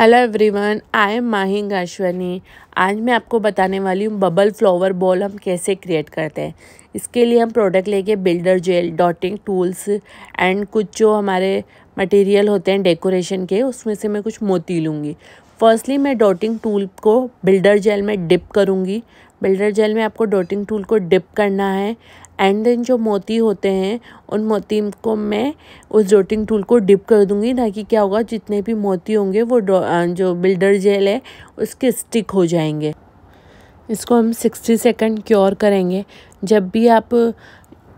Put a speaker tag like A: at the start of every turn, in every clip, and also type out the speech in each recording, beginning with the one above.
A: hello everyone I am माहिंग अश्वनी आज मैं आपको बताने वाली हूँ बबल फ्लावर बॉल हम कैसे क्रिएट करते हैं इसके लिए हम प्रोडक्ट लेके builder gel dotting tools and कुछ जो हमारे मटेरियल होते हैं डेकोरेशन के उसमें से मैं कुछ मोती लूँगी फर्स्टली मैं डॉटिंग टूल को बिल्डर जेल में डिप करूँगी बिल्डर जेल में आपको डॉटिंग टूल को डिप करना है एंड देन जो मोती होते हैं उन मोती को मैं उस जोटिंग टूल को डिप कर दूंगी ताकि क्या होगा जितने भी मोती होंगे वो जो बिल्डर जेल है उसके स्टिक हो जाएंगे इसको हम सिक्सटी सेकंड क्योर करेंगे जब भी आप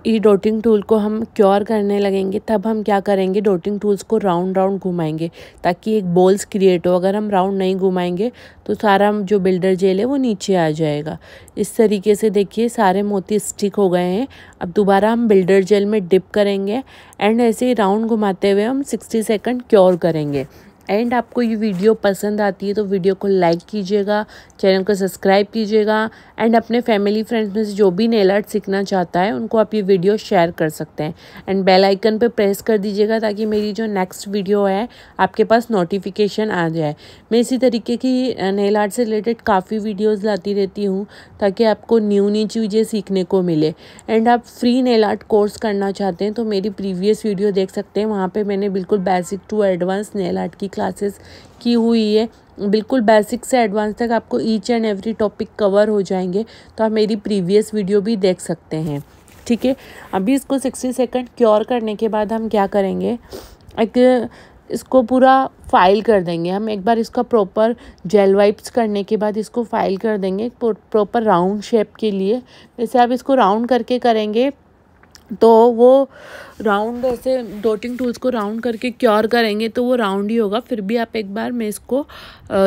A: ई डोटिंग टूल को हम क्योर करने लगेंगे तब हम क्या करेंगे डोटिंग टूल्स को राउंड राउंड घुमाएंगे ताकि एक बोल्स क्रिएट हो अगर हम राउंड नहीं घुमाएंगे तो सारा जो बिल्डर जेल है वो नीचे आ जाएगा इस तरीके से देखिए सारे मोती स्टिक हो गए हैं अब दोबारा हम बिल्डर जेल में डिप करेंगे एंड ऐसे ही राउंड घुमाते हुए हम सिक्सटी सेकेंड क्योर करेंगे एंड आपको ये वीडियो पसंद आती है तो वीडियो को लाइक कीजिएगा चैनल को सब्सक्राइब कीजिएगा एंड अपने फैमिली फ्रेंड्स में से जो भी नेल आर्ट सीखना चाहता है उनको आप ये वीडियो शेयर कर सकते हैं एंड बेल आइकन पे प्रेस कर दीजिएगा ताकि मेरी जो नेक्स्ट वीडियो है आपके पास नोटिफिकेशन आ जाए मैं इसी तरीके की नेल आर्ट से रिलेटेड काफ़ी वीडियोज़ लाती रहती हूँ ताकि आपको न्यू न्यू चीज़ें सीखने को मिले एंड आप फ्री नेल आर्ट कोर्स करना चाहते हैं तो मेरी प्रीवियस वीडियो देख सकते हैं वहाँ पर मैंने बिल्कुल basic to advance nail art की क्लासेस की हुई है बिल्कुल बेसिक से एडवांस तक आपको each and every topic cover हो जाएंगे तो आप मेरी प्रीवियस वीडियो भी देख सकते हैं ठीक है अभी इसको सिक्सटी सेकेंड क्योर करने के बाद हम क्या करेंगे एक इसको पूरा फाइल कर देंगे हम एक बार इसका प्रॉपर जेल वाइप्स करने के बाद इसको फाइल कर देंगे प्रॉपर राउंड शेप के लिए जैसे आप इसको राउंड करके करेंगे तो वो राउंड ऐसे डोटिंग टूल्स को राउंड करके क्योर करेंगे तो वो राउंड ही होगा फिर भी आप एक बार मैं इसको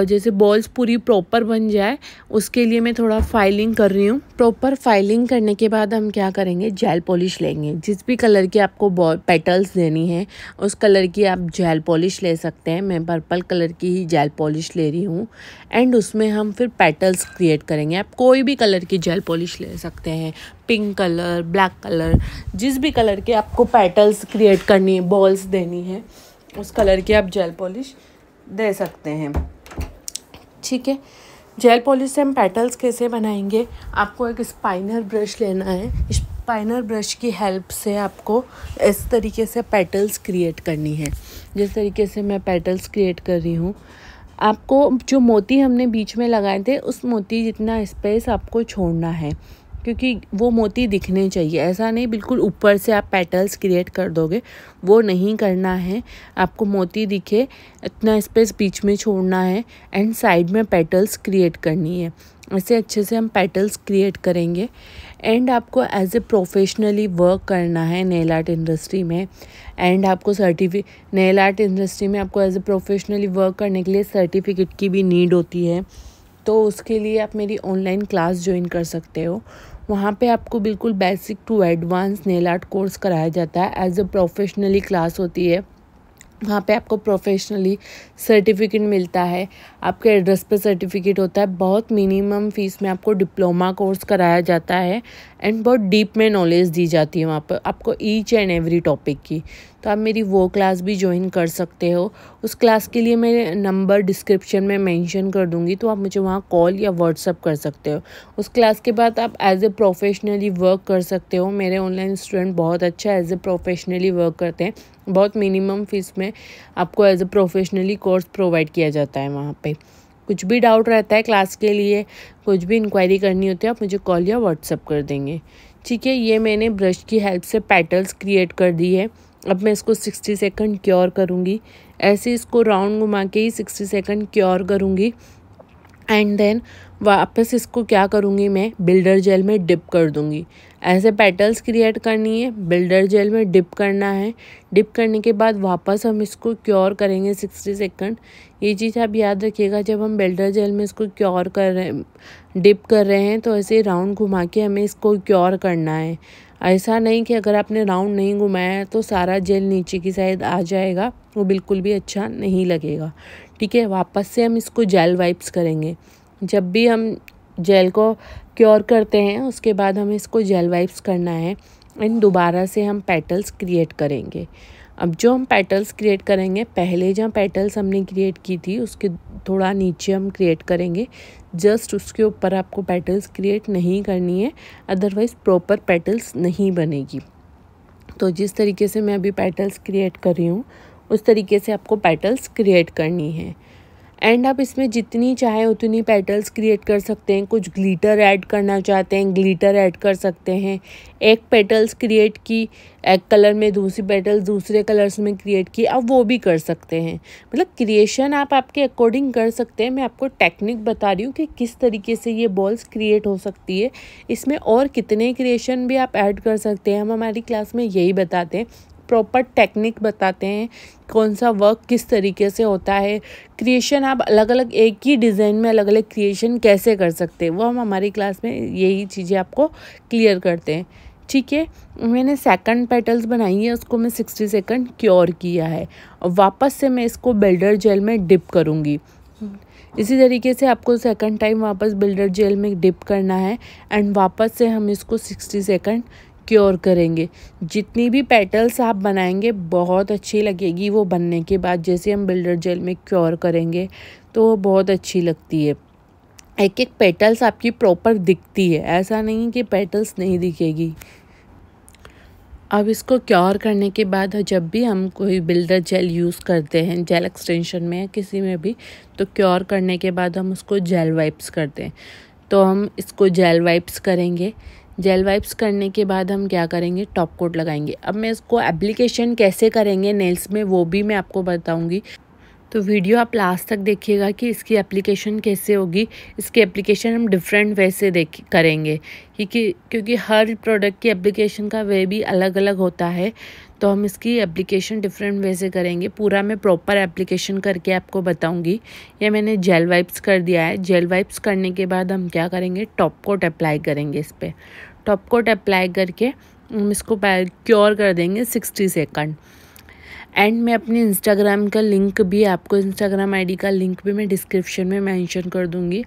A: जैसे बॉल्स पूरी प्रॉपर बन जाए उसके लिए मैं थोड़ा फाइलिंग कर रही हूँ प्रॉपर फाइलिंग करने के बाद हम क्या करेंगे जेल पॉलिश लेंगे जिस भी कलर की आपको बॉल पेटल्स देनी है उस कलर की आप जेल पॉलिश ले सकते हैं मैं पर्पल कलर की ही जेल पॉलिश ले रही हूँ एंड उसमें हम फिर पेटल्स क्रिएट करेंगे आप कोई भी कलर की जेल पॉलिश ले सकते हैं पिंक कलर ब्लैक कलर जिस भी कलर के आपको पैटल्स क्रिएट करनी है बॉल्स देनी है उस कलर की आप जेल पॉलिश दे सकते हैं ठीक है जेल पॉलिश से हम पैटल्स कैसे बनाएंगे आपको एक स्पाइनर ब्रश लेना है स्पाइनर ब्रश की हेल्प से आपको इस तरीके से पैटल्स क्रिएट करनी है जिस तरीके से मैं पैटल्स क्रिएट कर रही हूँ आपको जो मोती हमने बीच में लगाए थे उस मोती जितना स्पेस आपको छोड़ना है क्योंकि वो मोती दिखने चाहिए ऐसा नहीं बिल्कुल ऊपर से आप पेटल्स क्रिएट कर दोगे वो नहीं करना है आपको मोती दिखे इतना स्पेस बीच में छोड़ना है एंड साइड में पेटल्स क्रिएट करनी है ऐसे अच्छे से हम पेटल्स क्रिएट करेंगे एंड आपको एज ए प्रोफेशनली वर्क करना है नेल आर्ट इंडस्ट्री में एंड आपको सर्टिफिक नेल आर्ट इंडस्ट्री में आपको एज ए प्रोफेशनली वर्क करने के लिए सर्टिफिकेट की भी नीड होती है तो उसके लिए आप मेरी ऑनलाइन क्लास ज्वाइन कर सकते हो वहाँ पे आपको बिल्कुल basic to advance nail art course कराया जाता है एज अ प्रोफेशनली क्लास होती है वहाँ पे आपको प्रोफेशनली सर्टिफिकेट मिलता है आपके एड्रेस पे सर्टिफिकेट होता है बहुत मिनिमम फीस में आपको डिप्लोमा कोर्स कराया जाता है एंड बहुत डीप में नॉलेज दी जाती है वहाँ पर आपको ईच एंड एवरी टॉपिक की तो आप मेरी वो क्लास भी ज्वाइन कर सकते हो उस क्लास के लिए मैं नंबर डिस्क्रिप्शन में मेंशन कर दूंगी तो आप मुझे वहाँ कॉल या व्हाट्सअप कर सकते हो उस क्लास के बाद आप एज ए प्रोफेशनली वर्क कर सकते हो मेरे ऑनलाइन स्टूडेंट बहुत अच्छा एज ए प्रोफेशनली वर्क करते हैं बहुत मिनिमम फीस में आपको as a professionally course provide किया जाता है वहाँ पर कुछ भी डाउट रहता है क्लास के लिए कुछ भी इंक्वायरी करनी होती है आप मुझे कॉल या व्हाट्सअप कर देंगे ठीक है ये मैंने ब्रश की हेल्प से पैटर्न्स क्रिएट कर दी है अब मैं इसको सिक्सटी सेकेंड क्योर करूँगी ऐसे इसको राउंड घुमा के ही सिक्सटी सेकेंड क्योर करूँगी एंड देन वापस इसको क्या करूँगी मैं बिल्डर जेल में डिप कर दूँगी ऐसे पेटल्स क्रिएट करनी है बिल्डर जेल में डिप करना है डिप करने के बाद वापस हम इसको क्योर करेंगे सिक्सटी सेकंड ये चीज़ आप याद रखिएगा जब हम बिल्डर जेल में इसको क्योर कर रहे डिप कर रहे हैं तो ऐसे राउंड घुमा के हमें इसको क्योर करना है ऐसा नहीं कि अगर आपने राउंड नहीं घुमाया तो सारा जेल नीचे की साइड आ जाएगा वो बिल्कुल भी अच्छा नहीं लगेगा ठीक है वापस से हम इसको जेल वाइप्स करेंगे जब भी हम जेल को क्योर करते हैं उसके बाद हमें इसको जेल वाइप्स करना है एंड दोबारा से हम पेटल्स क्रिएट करेंगे अब जो हम पेटल्स क्रिएट करेंगे पहले जहाँ पेटल्स हमने क्रिएट की थी उसके थोड़ा नीचे हम क्रिएट करेंगे जस्ट उसके ऊपर आपको पेटल्स क्रिएट नहीं करनी है अदरवाइज़ प्रॉपर पेटल्स नहीं बनेगी तो जिस तरीके से मैं अभी पेटल्स क्रिएट कर रही हूँ उस तरीके से आपको पेटल्स क्रिएट करनी है एंड आप इसमें जितनी चाहे उतनी पेटल्स क्रिएट कर सकते हैं कुछ ग्लीटर ऐड करना चाहते हैं ग्लीटर ऐड कर सकते हैं एक पेटल्स क्रिएट की एक कलर में दूसरी पेटल्स दूसरे कलर्स में क्रिएट की आप वो भी कर सकते हैं मतलब क्रिएशन आप आपके अकॉर्डिंग कर सकते हैं मैं आपको टेक्निक बता रही हूँ कि किस तरीके से ये बॉल्स क्रिएट हो सकती है इसमें और कितने क्रिएशन भी आप ऐड कर सकते हैं हम हमारी क्लास में यही बताते हैं प्रॉपर टेक्निक बताते हैं कौन सा वर्क किस तरीके से होता है क्रिएशन आप अलग अलग एक ही डिज़ाइन में अलग अलग क्रिएशन कैसे कर सकते हैं वो हम हमारी क्लास में यही चीज़ें आपको क्लियर करते हैं ठीक है मैंने सेकंड पेटल्स बनाई है उसको मैं सिक्सटी सेकंड क्योर किया है और वापस से मैं इसको बिल्डर जेल में डिप करूँगी इसी तरीके से आपको सेकंड टाइम वापस बिल्डर जेल में डिप करना है एंड वापस से हम इसको सिक्सटी सेकंड क्योर करेंगे जितनी भी पेटल्स आप बनाएंगे बहुत अच्छी लगेगी वो बनने के बाद जैसे हम बिल्डर जेल में क्योर करेंगे तो वो बहुत अच्छी लगती है एक एक पेटल्स आपकी प्रॉपर दिखती है ऐसा नहीं कि पेटल्स नहीं दिखेगी अब इसको क्योर करने के बाद जब भी हम कोई बिल्डर जेल यूज़ करते हैं जेल एक्सटेंशन में या किसी में भी तो क्योर करने के बाद हम उसको जेल वाइप्स करते हैं तो हम इसको जेल वाइप्स करेंगे जेल वाइप्स करने के बाद हम क्या करेंगे टॉप कोट लगाएंगे अब मैं इसको एप्लीकेशन कैसे करेंगे नेल्स में वो भी मैं आपको बताऊंगी तो वीडियो आप लास्ट तक देखिएगा कि इसकी एप्लीकेशन कैसे होगी इसकी एप्लीकेशन हम डिफरेंट वे से देख करेंगे क्योंकि क्योंकि हर प्रोडक्ट की एप्लीकेशन का वे भी अलग अलग होता है तो हम इसकी एप्लीकेशन डिफरेंट वे से करेंगे पूरा मैं प्रॉपर एप्लीकेशन करके आपको बताऊंगी ये मैंने जेल वाइप्स कर दिया है जेल वाइप्स करने के बाद हम क्या करेंगे टॉप कोट अप्लाई करेंगे इस पर टॉप कोट अप्लाई करके हम इसको क्योर कर देंगे सिक्सटी सेकंड एंड मैं अपने इंस्टाग्राम का लिंक भी आपको इंस्टाग्राम आईडी का लिंक भी मैं डिस्क्रिप्शन में मेंशन कर दूँगी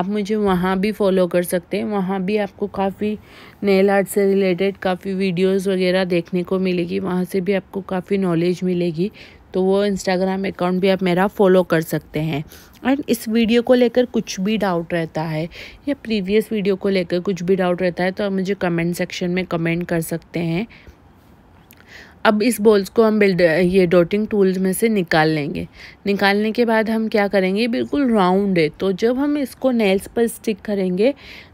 A: आप मुझे वहाँ भी फॉलो कर सकते हैं वहाँ भी आपको काफ़ी नेल आर्ट से रिलेटेड काफ़ी वीडियोस वगैरह देखने को मिलेगी वहाँ से भी आपको काफ़ी नॉलेज मिलेगी तो वो इंस्टाग्राम अकाउंट भी आप मेरा फॉलो कर सकते हैं एंड इस वीडियो को लेकर कुछ भी डाउट रहता है या प्रीवियस वीडियो को लेकर कुछ भी डाउट रहता है तो आप मुझे कमेंट सेक्शन में कमेंट कर सकते हैं अब इस बॉल्स को हम बिल्ड ये डॉटिंग टूल्स में से निकाल लेंगे निकालने के बाद हम क्या करेंगे बिल्कुल राउंड है तो जब हम इसको नेल्स पर स्टिक करेंगे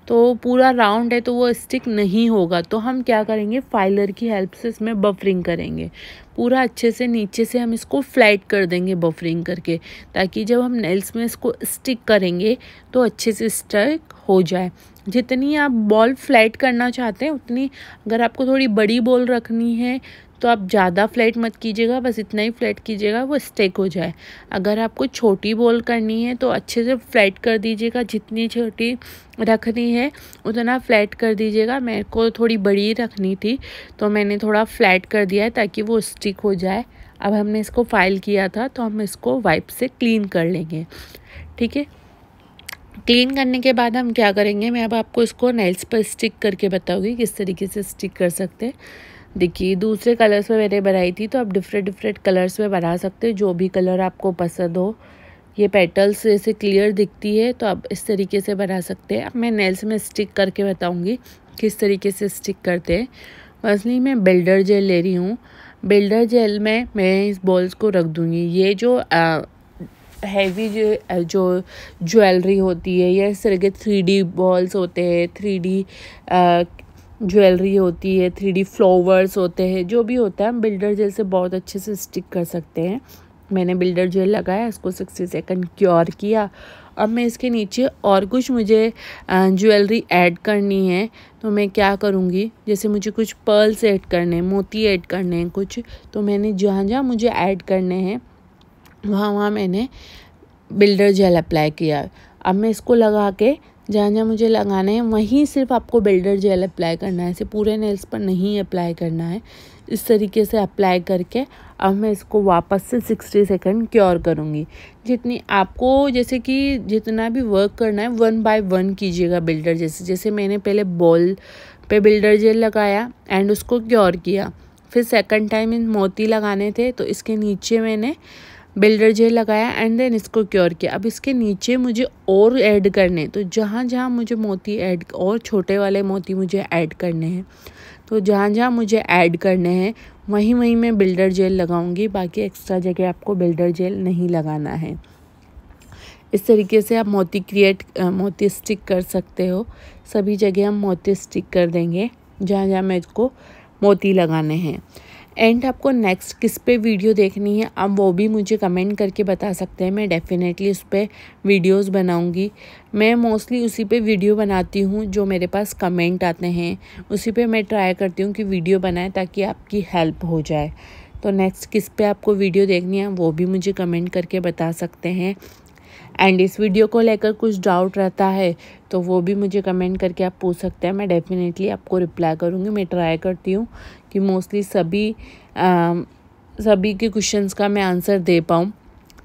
A: तो पूरा राउंड है तो वो स्टिक नहीं होगा तो हम क्या करेंगे फाइलर की हेल्प से इसमें बफरिंग करेंगे पूरा अच्छे से नीचे से हम इसको फ्लैट कर देंगे बफरिंग करके ताकि जब हम नेल्स में इसको स्टिक करेंगे तो अच्छे से स्टिक हो जाए जितनी आप बॉल फ्लैट करना चाहते हैं उतनी अगर आपको थोड़ी बड़ी बॉल रखनी है तो आप ज़्यादा फ्लैट मत कीजिएगा बस इतना ही फ्लैट कीजिएगा वो स्टेक हो जाए अगर आपको छोटी बॉल करनी है तो अच्छे से फ्लैट कर दीजिएगा जितनी छोटी रखनी है उतना फ्लैट कर दीजिएगा मेरे को थोड़ी बड़ी रखनी थी तो मैंने थोड़ा फ्लैट कर दिया है ताकि वो स्टिक हो जाए अब हमने इसको फाइल किया था तो हम इसको वाइप से क्लीन कर लेंगे ठीक है क्लीन करने के बाद हम क्या करेंगे मैं अब आपको इसको नेल्स पर स्टिक करके बताऊँगी किस तरीके से स्टिक कर सकते हैं देखिए दूसरे कलर्स में मैंने बनाई थी तो आप डिफरेंट डिफरेंट कलर्स में बना सकते हैं जो भी कलर आपको पसंद हो ये पेटल्स जैसे क्लियर दिखती है तो आप इस तरीके से बना सकते हैं अब मैं नेल्स में स्टिक करके बताऊँगी किस तरीके से स्टिक करते हैं फर्स्टली मैं बिल्डर जेल ले रही हूँ बिल्डर जेल में मैं इस बॉल्स को रख दूँगी ये जो आ, हैवी जो जो ज्वेलरी होती है या इस तरह के थ्री डी बॉल्स होते हैं थ्री डी ज्वेलरी होती है थ्री डी फ्लावर्स होते हैं जो भी होता है हम बिल्डर जेल से बहुत अच्छे से स्टिक कर सकते हैं मैंने बिल्डर जेल लगाया इसको सिक्सटी सेकंड क्योर किया अब मैं इसके नीचे और कुछ मुझे ज्वेलरी ऐड करनी है तो मैं क्या करूँगी जैसे मुझे कुछ पर्ल्स ऐड करने मोती ऐड करने हैं कुछ तो मैंने जहाँ जहाँ मुझे ऐड करने हैं वहाँ वहाँ मैंने बिल्डर जेल अप्लाई किया अब मैं इसको लगा के जहाँ जहाँ मुझे लगाना है वहीं सिर्फ आपको बिल्डर जेल अप्लाई करना है इसे पूरे नेल्स पर नहीं अप्लाई करना है इस तरीके से अप्लाई करके अब मैं इसको वापस से सिक्सटी सेकेंड क्योर करूँगी जितनी आपको जैसे कि जितना भी वर्क करना है वन बाय वन कीजिएगा बिल्डर जैसे जैसे मैंने पहले बॉल पे बिल्डर जेल लगाया एंड उसको क्योर किया फिर सेकंड टाइम इन मोती लगाने थे तो इसके नीचे मैंने बिल्डर जेल लगाया एंड देन इसको क्योर किया अब इसके नीचे मुझे और ऐड करने तो जहाँ जहाँ मुझे मोती ऐड और छोटे वाले मोती मुझे ऐड करने हैं तो जहाँ जहाँ मुझे ऐड तो करने हैं वहीं वहीं मैं बिल्डर जेल लगाऊंगी बाकी एक्स्ट्रा जगह आपको बिल्डर जेल नहीं लगाना है इस तरीके से आप मोती क्रिएट मोती स्टिक कर सकते हो सभी जगह हम मोती स्टिक कर देंगे जहाँ जहाँ मैं इसको मोती लगाने हैं एंड आपको नेक्स्ट किस पे वीडियो देखनी है आप वो भी मुझे कमेंट करके बता सकते हैं मैं डेफ़िनेटली उस पर वीडियोज़ बनाऊँगी मैं मोस्टली उसी पे वीडियो बनाती हूँ जो मेरे पास कमेंट आते हैं उसी पे मैं ट्राई करती हूँ कि वीडियो बनाए ताकि आपकी हेल्प हो जाए तो नेक्स्ट किस पे आपको वीडियो देखनी है वो भी मुझे कमेंट करके बता सकते हैं एंड इस वीडियो को लेकर कुछ डाउट रहता है तो वो भी मुझे कमेंट करके आप पूछ सकते हैं मैं डेफिनेटली आपको रिप्लाई करूँगी मैं ट्राई करती हूँ कि मोस्टली सभी आ, सभी के क्वेश्चंस का मैं आंसर दे पाऊँ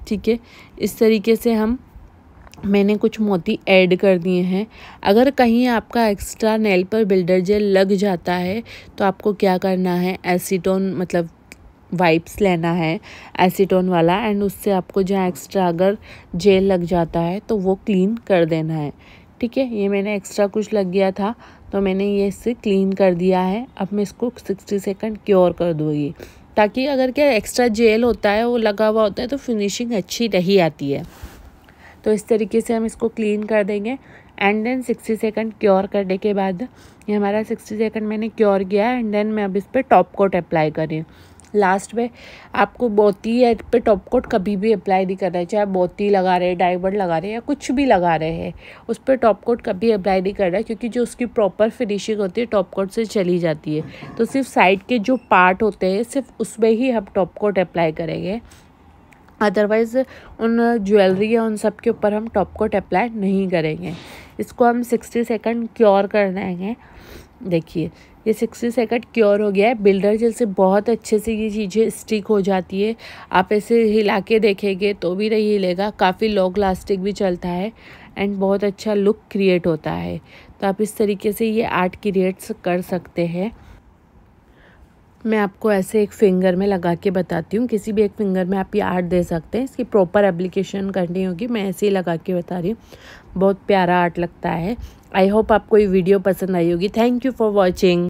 A: ठीक है इस तरीके से हम मैंने कुछ मोती ऐड कर दिए हैं अगर कहीं आपका एक्स्ट्रा नेल पर बिल्डर जेल लग जाता है तो आपको क्या करना है एसीटोन मतलब वाइप्स लेना है एसीटोन वाला एंड उससे आपको जहाँ एक्स्ट्रा अगर जेल लग जाता है तो वो क्लीन कर देना है ठीक है ये मैंने एक्स्ट्रा कुछ लग गया था तो मैंने ये इससे क्लीन कर दिया है अब मैं इसको सिक्सटी सेकेंड क्योर कर दूँगी ताकि अगर क्या एक्स्ट्रा जेल होता है वो लगा हुआ होता है तो फिनिशिंग अच्छी रही आती है तो इस तरीके से हम इसको क्लीन कर देंगे and then sixty second cure करने के बाद ये हमारा सिक्सटी सेकेंड मैंने क्योर किया है एंड देन मैं अब इस पर टॉप कोट अप्लाई करी लास्ट में आपको मोती या पे टॉप कोट कभी भी अप्लाई नहीं करना है चाहे मोती लगा रहे हैं डायमंड लगा रहे हैं या कुछ भी लगा रहे हैं उस पर टॉप कोट कभी अप्लाई नहीं करना है क्योंकि जो उसकी प्रॉपर फिनिशिंग होती है टॉप कोट से चली जाती है तो सिर्फ साइड के जो पार्ट होते हैं सिर्फ उसमें ही हम टॉप कोट अप्लाई करेंगे अदरवाइज़ उन ज्वेलरी या उन सब के ऊपर हम टॉप कोट अप्लाई नहीं करेंगे इसको हम सिक्सटी सेकेंड क्योर कर देंगे देखिए ये सिक्सटी सेकंड क्योर हो गया है बिल्डर जेल से बहुत अच्छे से ये चीज़ें स्टिक हो जाती है आप ऐसे हिला के देखेंगे तो भी नहीं हिलेगा काफ़ी लॉन्ग लास्टिक भी चलता है एंड बहुत अच्छा लुक क्रिएट होता है तो आप इस तरीके से ये आर्ट क्रिएट्स कर सकते हैं मैं आपको ऐसे एक फिंगर में लगा के बताती हूँ किसी भी एक फिंगर में आप ये आर्ट दे सकते हैं इसकी प्रॉपर एप्लीकेशन करनी होगी मैं ऐसे ही लगा के बता रही हूँ बहुत प्यारा आर्ट लगता है आई होप आपको ये वीडियो पसंद आई होगी थैंक यू फॉर वॉचिंग